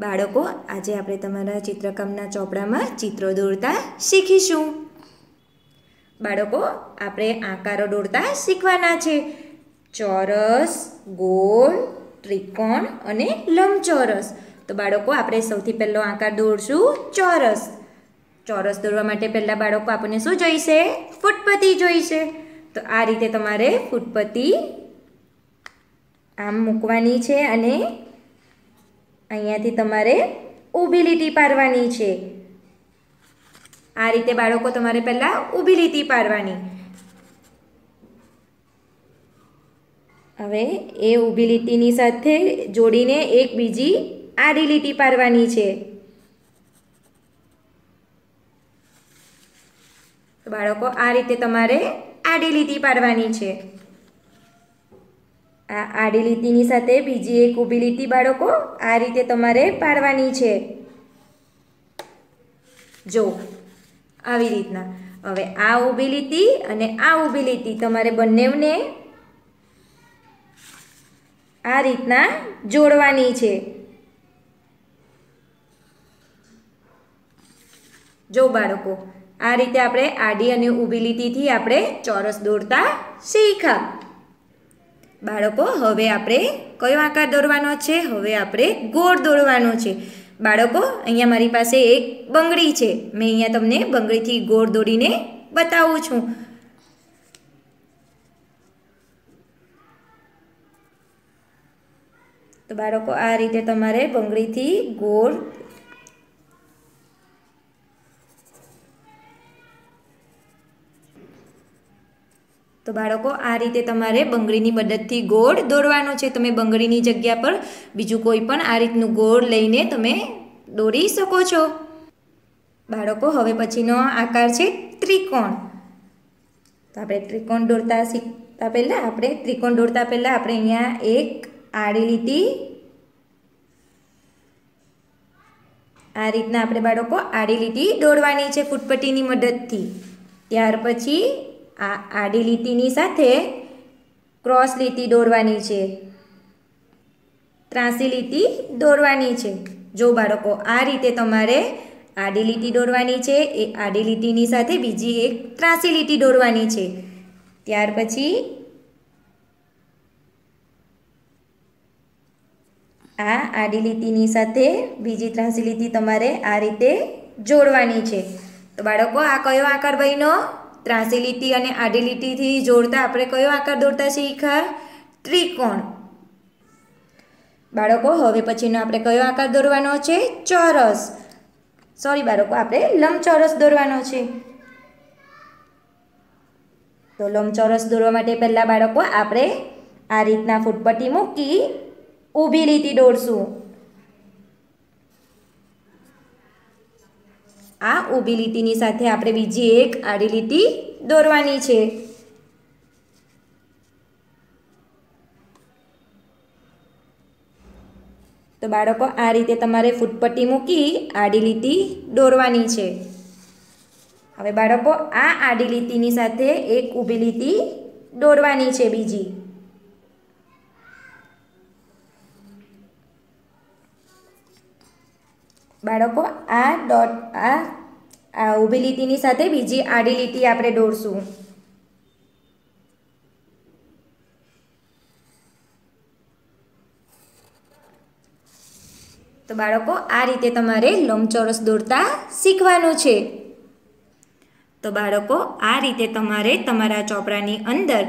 બાળકો આજે આપણે તમારા ચિત્રકામના ચોપડામાં ચિત્રો દોરતા શીખીશું બાળકો આપણે આકારો દોરતા શીખવાના છે ચોરસ ગોળ ત્રિકોણ અને લંબચોરસ તો બાળકો આપણે સૌથી પહેલો આકાર દોરશું ચોરસ ચોરસ દોરવા માટે પહેલાં બાળકો આપણને શું જોઈશે ફૂટપતિ જોઈશે તો આ રીતે તમારે ફૂટપતિ આમ મૂકવાની છે અને અહીંયાથી તમારે ઊભી લીટી પાડવાની છે આ રીતે બાળકો તમારે પહેલાં ઊભી લીટી પાડવાની હવે એ ઊભી લીટીની સાથે જોડીને એક બીજી આડી લીટી પાડવાની છે બાળકો આ રીતે તમારે આડી લીટી પાડવાની છે આ આડી લીટીની સાથે બીજી એક ઊભી લીટી બાળકો આ રીતે તમારે પાડવાની છે જો આવી રીતના હવે આ ઊભી લીટી અને આ ઊભી લીટી તમારે બંનેને આ રીતના જોડવાની છે જો બાળકો આ રીતે આપણે આડી અને ઊભી લીટીથી આપણે ચોરસ દોરતા શીખ્યા બાળકો હવે આપણે કયો આકાર દોરવાનો છે હવે આપણે ગોળ દોરવાનો છે બાળકો અહીંયા મારી પાસે એક બંગડી છે મેં અહીંયા તમને બંગડીથી ગોળ દોરીને બતાવું છું તો બાળકો આ રીતે તમારે બંગડીથી ગોળ તો બાળકો આ રીતે તમારે બંગડીની મદદથી ગોળ દોરવાનો છે તમે બંગડીની જગ્યા પર બીજું કોઈ પણ આ રીતનું ગોળ લઈને તમે દોરી શકો છો બાળકો હવે પછીનો આકાર છે ત્રિકોણ તો આપણે ત્રિકોણ દોરતા શીખતા પહેલાં આપણે ત્રિકોણ દોરતા પહેલાં આપણે અહીંયા એક આડી લીટી આ રીતના આપણે બાળકો આડી લીટી દોરવાની છે ફૂટપટ્ટીની મદદથી ત્યાર પછી આ આડી લીટીની સાથે ક્રોસ લીટી દોરવાની છે ત્રાસી લીટી દોરવાની છે જો બાળકો આ રીતે તમારે આડી લીટી દોરવાની છે એ આડી લીટીની સાથે બીજી એક ત્રાસી લીટી દોરવાની છે ત્યાર પછી આ આડી લીટીની સાથે બીજી ત્રાસી લીટી તમારે આ રીતે જોડવાની છે તો બાળકો આ કયો આકાર બહીનો ત્રાસી લીટી અને આડી લીટીથી જોડતા આપણે કયો આકાર દોરતા શીખા ત્રિકોણ બાળકો હવે પછીનો આપણે કયો આકાર દોરવાનો છે ચોરસ સોરી બાળકો આપણે લંબચોરસ દોરવાનો છે તો લંબચોરસ દોરવા માટે પહેલાં બાળકો આપણે આ રીતના ફૂટપટ્ટી મૂકી ઊભી લીટી દોરશું આ ઊભી લીટીની સાથે આપણે બીજી એક આડી લીટી દોરવાની છે તો બાળકો આ રીતે તમારે ફૂટપટ્ટી મૂકી આડી લીટી દોરવાની છે હવે બાળકો આ આડી લીટીની સાથે એક ઊભી લીટી દોરવાની છે બીજી બાળકો આ ડોટ આ આ ઊભી લીટીની સાથે બીજી આડી લીટી આપણે દોરશું તો બાળકો આ રીતે તમારે લંબચોરસ દોરતા શીખવાનું છે તો બાળકો આ રીતે તમારે તમારા ચોપડાની અંદર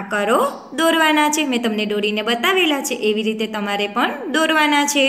આકારો દોરવાના છે મેં તમને દોરીને બતાવેલા છે એવી રીતે તમારે પણ દોરવાના છે